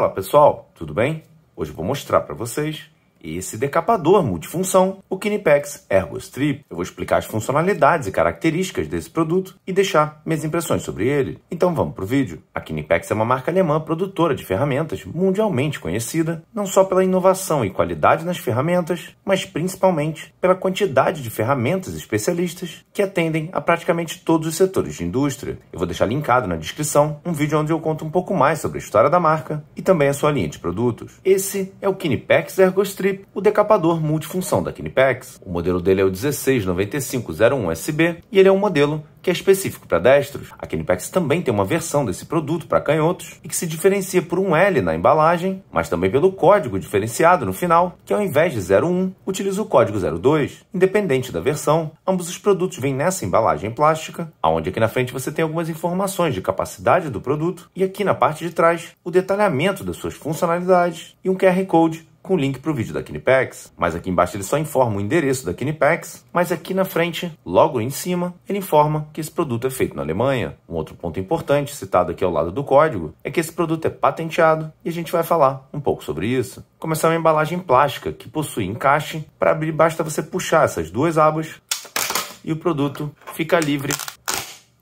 Fala pessoal, tudo bem? Hoje vou mostrar para vocês esse decapador multifunção, o Kinipex Ergo Strip. Eu vou explicar as funcionalidades e características desse produto e deixar minhas impressões sobre ele. Então vamos para o vídeo. A Kinipex é uma marca alemã produtora de ferramentas mundialmente conhecida, não só pela inovação e qualidade nas ferramentas, mas principalmente pela quantidade de ferramentas especialistas que atendem a praticamente todos os setores de indústria. Eu vou deixar linkado na descrição um vídeo onde eu conto um pouco mais sobre a história da marca e também a sua linha de produtos. Esse é o Kinipex Ergo Strip o decapador multifunção da Kinipex. O modelo dele é o 169501SB e ele é um modelo que é específico para destros. A Kinepex também tem uma versão desse produto para canhotos e que se diferencia por um L na embalagem, mas também pelo código diferenciado no final, que ao invés de 01, utiliza o código 02. Independente da versão, ambos os produtos vêm nessa embalagem plástica, aonde aqui na frente você tem algumas informações de capacidade do produto e aqui na parte de trás o detalhamento das suas funcionalidades e um QR Code com o link para o vídeo da Kinipex. Mas aqui embaixo ele só informa o endereço da Kinipex, mas aqui na frente, logo em cima, ele informa que esse produto é feito na Alemanha. Um outro ponto importante, citado aqui ao lado do código, é que esse produto é patenteado e a gente vai falar um pouco sobre isso. Começar uma embalagem plástica que possui encaixe. Para abrir, basta você puxar essas duas abas e o produto fica livre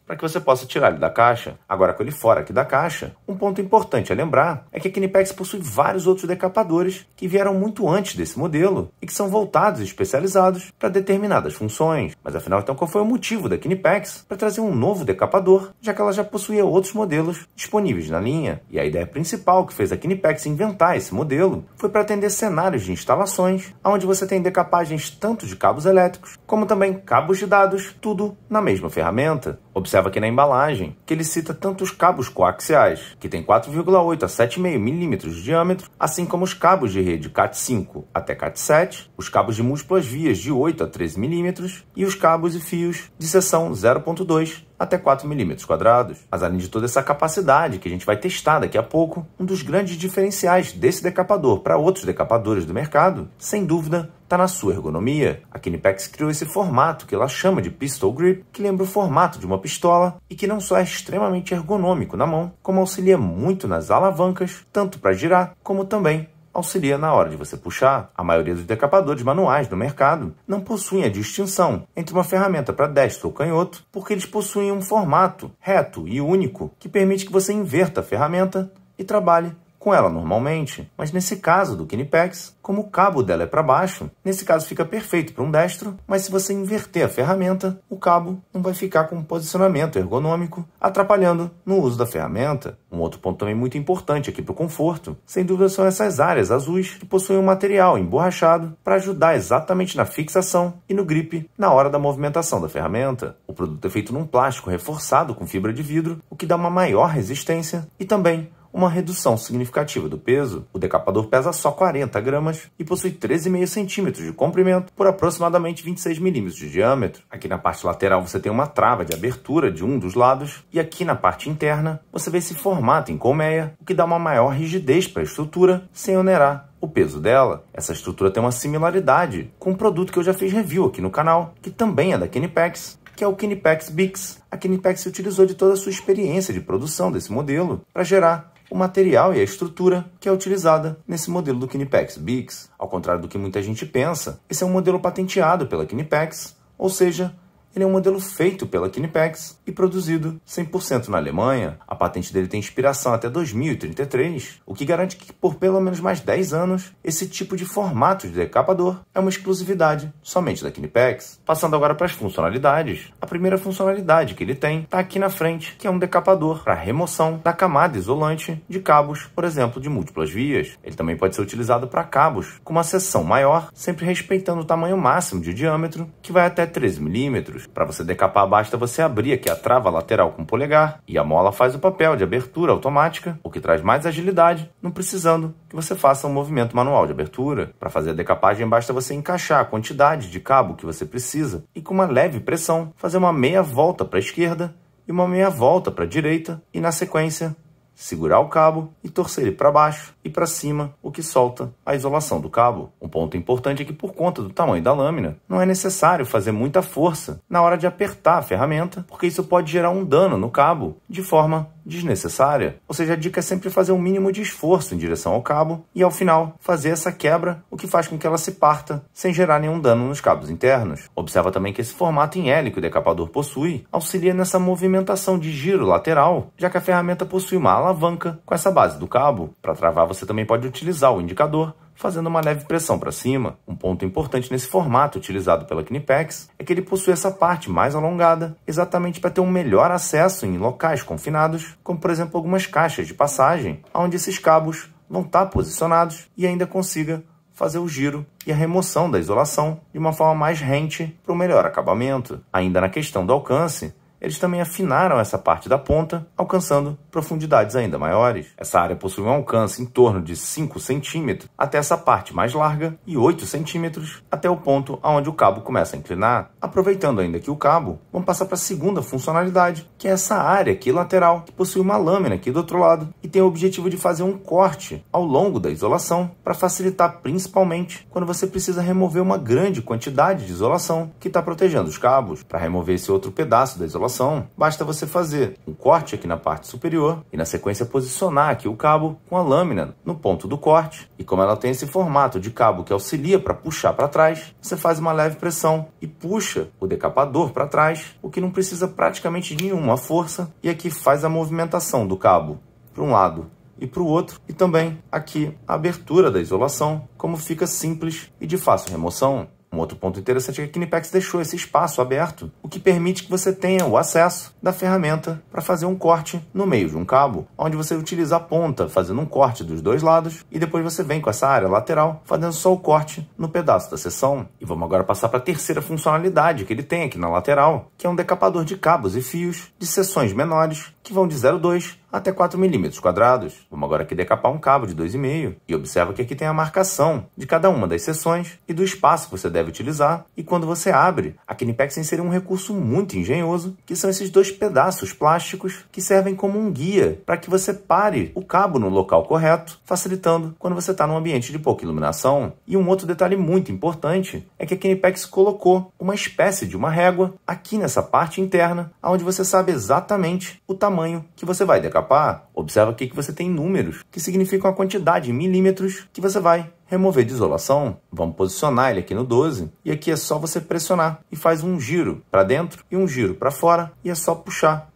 para que você possa tirar ele da caixa. Agora, com ele fora aqui da caixa, um ponto importante a lembrar é que a Kinepex possui vários outros decapadores que vieram muito antes desse modelo e que são voltados e especializados para determinadas funções. Mas afinal, então, qual foi o motivo da Kinepex para trazer um novo decapador, já que ela já possuía outros modelos disponíveis na linha? E a ideia principal que fez a Kinepex inventar esse modelo foi para atender cenários de instalações onde você tem decapagens tanto de cabos elétricos como também cabos de dados, tudo na mesma ferramenta. Observa aqui na embalagem que ele cita tanto os cabos coaxiais, que tem 4,8 a 7,5 milímetros de diâmetro, assim como os cabos de rede CAT5 até CAT7, os cabos de múltiplas vias de 8 a 13 milímetros e os cabos e fios de seção 0.2 até 4 milímetros quadrados. Mas além de toda essa capacidade que a gente vai testar daqui a pouco, um dos grandes diferenciais desse decapador para outros decapadores do mercado, sem dúvida, está na sua ergonomia. A Kinipex criou esse formato que ela chama de pistol grip, que lembra o formato de uma pistola e que não só é extremamente ergonômico na mão, como auxilia muito nas alavancas, tanto para girar como também auxilia na hora de você puxar. A maioria dos decapadores manuais do mercado não possuem a distinção entre uma ferramenta para destro ou canhoto, porque eles possuem um formato reto e único que permite que você inverta a ferramenta e trabalhe com ela normalmente, mas nesse caso do Kinipex, como o cabo dela é para baixo, nesse caso fica perfeito para um destro, mas se você inverter a ferramenta, o cabo não vai ficar com um posicionamento ergonômico, atrapalhando no uso da ferramenta. Um outro ponto também muito importante aqui para o conforto, sem dúvida são essas áreas azuis que possuem um material emborrachado para ajudar exatamente na fixação e no grip na hora da movimentação da ferramenta. O produto é feito num plástico reforçado com fibra de vidro, o que dá uma maior resistência e também uma redução significativa do peso, o decapador pesa só 40 gramas e possui 13,5 centímetros de comprimento por aproximadamente 26 milímetros de diâmetro. Aqui na parte lateral você tem uma trava de abertura de um dos lados e aqui na parte interna você vê esse formato em colmeia, o que dá uma maior rigidez para a estrutura sem onerar o peso dela. Essa estrutura tem uma similaridade com um produto que eu já fiz review aqui no canal, que também é da Kinipex, que é o Kinipex Bix. A Kinipex utilizou de toda a sua experiência de produção desse modelo para gerar o material e a estrutura que é utilizada nesse modelo do Kinipex Bix. Ao contrário do que muita gente pensa, esse é um modelo patenteado pela Kinipex, ou seja, ele é um modelo feito pela Kinipex e produzido 100% na Alemanha. A patente dele tem inspiração até 2033, o que garante que por pelo menos mais 10 anos esse tipo de formato de decapador é uma exclusividade somente da Kinipex. Passando agora para as funcionalidades, a primeira funcionalidade que ele tem está aqui na frente, que é um decapador para remoção da camada isolante de cabos, por exemplo, de múltiplas vias. Ele também pode ser utilizado para cabos com uma seção maior, sempre respeitando o tamanho máximo de diâmetro, que vai até 13 milímetros. Para você decapar, basta você abrir aqui a trava lateral com o polegar e a mola faz o papel de abertura automática, o que traz mais agilidade, não precisando que você faça um movimento manual de abertura. Para fazer a decapagem, basta você encaixar a quantidade de cabo que você precisa e com uma leve pressão fazer uma meia volta para a esquerda e uma meia volta para a direita e na sequência segurar o cabo e torcer ele para baixo e para cima, o que solta a isolação do cabo. Um ponto importante é que, por conta do tamanho da lâmina, não é necessário fazer muita força na hora de apertar a ferramenta, porque isso pode gerar um dano no cabo de forma desnecessária. Ou seja, a dica é sempre fazer um mínimo de esforço em direção ao cabo e, ao final, fazer essa quebra, o que faz com que ela se parta sem gerar nenhum dano nos cabos internos. Observa também que esse formato em L que o decapador possui auxilia nessa movimentação de giro lateral, já que a ferramenta possui uma alavanca com essa base do cabo. Para travar, você também pode utilizar o indicador fazendo uma leve pressão para cima. Um ponto importante nesse formato utilizado pela Knipex é que ele possui essa parte mais alongada, exatamente para ter um melhor acesso em locais confinados, como por exemplo algumas caixas de passagem, onde esses cabos vão estar tá posicionados e ainda consiga fazer o giro e a remoção da isolação de uma forma mais rente para o um melhor acabamento. Ainda na questão do alcance, eles também afinaram essa parte da ponta, alcançando profundidades ainda maiores. Essa área possui um alcance em torno de 5 centímetros até essa parte mais larga e 8 centímetros até o ponto onde o cabo começa a inclinar. Aproveitando ainda que o cabo, vamos passar para a segunda funcionalidade, que é essa área aqui lateral, que possui uma lâmina aqui do outro lado e tem o objetivo de fazer um corte ao longo da isolação para facilitar principalmente quando você precisa remover uma grande quantidade de isolação que está protegendo os cabos. Para remover esse outro pedaço da isolação, basta você fazer um corte aqui na parte superior e na sequência posicionar aqui o cabo com a lâmina no ponto do corte. E como ela tem esse formato de cabo que auxilia para puxar para trás, você faz uma leve pressão e puxa o decapador para trás, o que não precisa praticamente de nenhuma força e aqui faz a movimentação do cabo para um lado e para o outro, e também aqui a abertura da isolação, como fica simples e de fácil remoção. Um outro ponto interessante é que a Kinepex deixou esse espaço aberto, o que permite que você tenha o acesso da ferramenta para fazer um corte no meio de um cabo, onde você utiliza a ponta fazendo um corte dos dois lados e depois você vem com essa área lateral fazendo só o corte no pedaço da seção. E vamos agora passar para a terceira funcionalidade que ele tem aqui na lateral, que é um decapador de cabos e fios de seções menores que vão de 0,2 até 4 milímetros quadrados. Vamos agora aqui decapar um cabo de 2,5 e observa que aqui tem a marcação de cada uma das seções e do espaço que você deve utilizar. E quando você abre, a Kinepex inseriu um recurso muito engenhoso, que são esses dois pedaços plásticos que servem como um guia para que você pare o cabo no local correto, facilitando quando você está num ambiente de pouca iluminação. E um outro detalhe muito importante é que a Kinepex colocou uma espécie de uma régua aqui nessa parte interna, onde você sabe exatamente o tamanho tamanho que você vai decapar, observa aqui que você tem números, que significam a quantidade em milímetros que você vai remover de isolação. Vamos posicionar ele aqui no 12 e aqui é só você pressionar e faz um giro para dentro e um giro para fora e é só puxar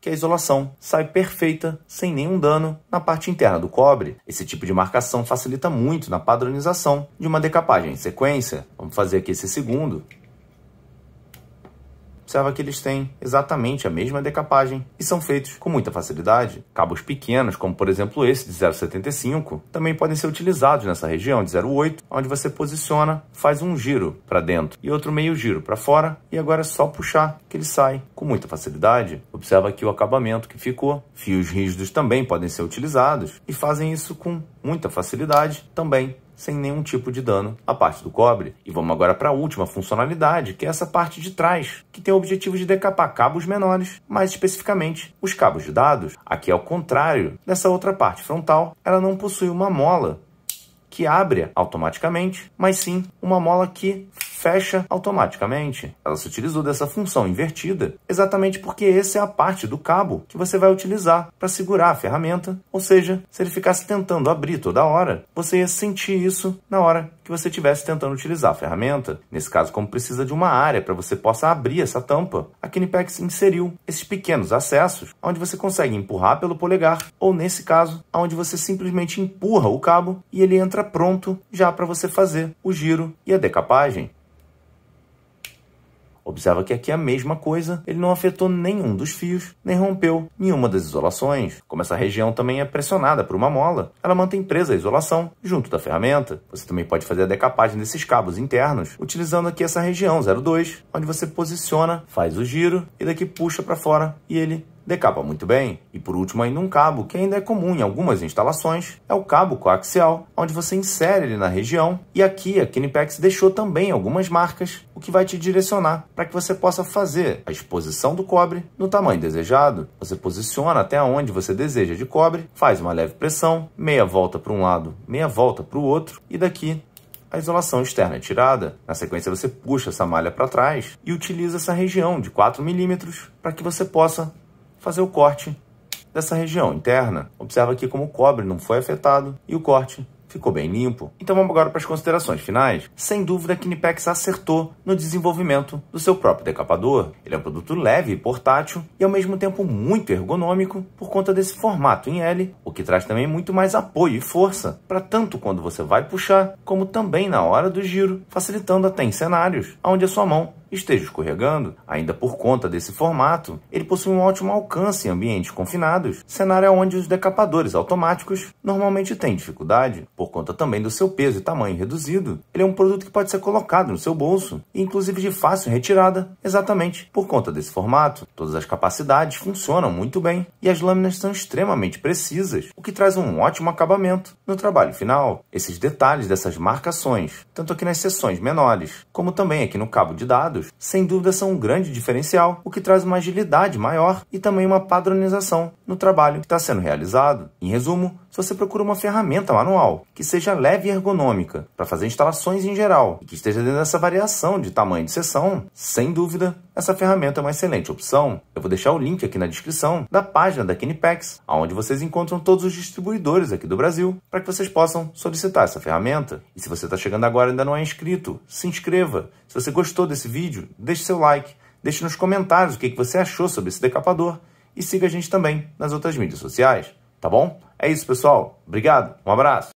que a isolação sai perfeita, sem nenhum dano, na parte interna do cobre. Esse tipo de marcação facilita muito na padronização de uma decapagem em sequência. Vamos fazer aqui esse segundo observa que eles têm exatamente a mesma decapagem e são feitos com muita facilidade. Cabos pequenos, como por exemplo esse de 0,75, também podem ser utilizados nessa região de 0,8, onde você posiciona, faz um giro para dentro e outro meio giro para fora, e agora é só puxar que ele sai com muita facilidade. Observa aqui o acabamento que ficou. Fios rígidos também podem ser utilizados e fazem isso com muita facilidade também sem nenhum tipo de dano à parte do cobre. E vamos agora para a última funcionalidade, que é essa parte de trás, que tem o objetivo de decapar cabos menores, mais especificamente os cabos de dados. Aqui ao é contrário dessa outra parte frontal, ela não possui uma mola que abre automaticamente, mas sim uma mola que fecha automaticamente. Ela se utilizou dessa função invertida exatamente porque essa é a parte do cabo que você vai utilizar para segurar a ferramenta, ou seja, se ele ficasse tentando abrir toda hora, você ia sentir isso na hora que você estivesse tentando utilizar a ferramenta. Nesse caso, como precisa de uma área para você possa abrir essa tampa, a Kinepex inseriu esses pequenos acessos, onde você consegue empurrar pelo polegar, ou nesse caso, onde você simplesmente empurra o cabo e ele entra pronto já para você fazer o giro e a decapagem. Observa que aqui é a mesma coisa, ele não afetou nenhum dos fios, nem rompeu nenhuma das isolações. Como essa região também é pressionada por uma mola, ela mantém presa a isolação junto da ferramenta. Você também pode fazer a decapagem desses cabos internos, utilizando aqui essa região 02, onde você posiciona, faz o giro e daqui puxa para fora e ele decapa muito bem. E por último, ainda um cabo, que ainda é comum em algumas instalações, é o cabo coaxial, onde você insere ele na região. E aqui a Kinepex deixou também algumas marcas, o que vai te direcionar para que você possa fazer a exposição do cobre no tamanho desejado. Você posiciona até onde você deseja de cobre, faz uma leve pressão, meia volta para um lado, meia volta para o outro, e daqui a isolação externa é tirada. Na sequência, você puxa essa malha para trás e utiliza essa região de 4 milímetros para que você possa fazer o corte dessa região interna. Observa aqui como o cobre não foi afetado e o corte ficou bem limpo. Então vamos agora para as considerações finais. Sem dúvida que Nipex acertou no desenvolvimento do seu próprio decapador. Ele é um produto leve e portátil e ao mesmo tempo muito ergonômico por conta desse formato em L, o que traz também muito mais apoio e força para tanto quando você vai puxar, como também na hora do giro, facilitando até em cenários onde a sua mão esteja escorregando. Ainda por conta desse formato, ele possui um ótimo alcance em ambientes confinados, cenário onde os decapadores automáticos normalmente têm dificuldade. Por conta também do seu peso e tamanho reduzido, ele é um produto que pode ser colocado no seu bolso, inclusive de fácil retirada, exatamente por conta desse formato. Todas as capacidades funcionam muito bem e as lâminas são extremamente precisas, o que traz um ótimo acabamento no trabalho final. Esses detalhes dessas marcações, tanto aqui nas seções menores, como também aqui no cabo de dados, sem dúvida são um grande diferencial, o que traz uma agilidade maior e também uma padronização no trabalho que está sendo realizado. Em resumo, se você procura uma ferramenta manual que seja leve e ergonômica para fazer instalações em geral e que esteja dentro dessa variação de tamanho de sessão, sem dúvida, essa ferramenta é uma excelente opção. Eu vou deixar o link aqui na descrição da página da Kinipex, onde vocês encontram todos os distribuidores aqui do Brasil para que vocês possam solicitar essa ferramenta. E se você está chegando agora e ainda não é inscrito, se inscreva. Se você gostou desse vídeo, deixe seu like, deixe nos comentários o que você achou sobre esse decapador e siga a gente também nas outras mídias sociais, tá bom? É isso, pessoal. Obrigado, um abraço.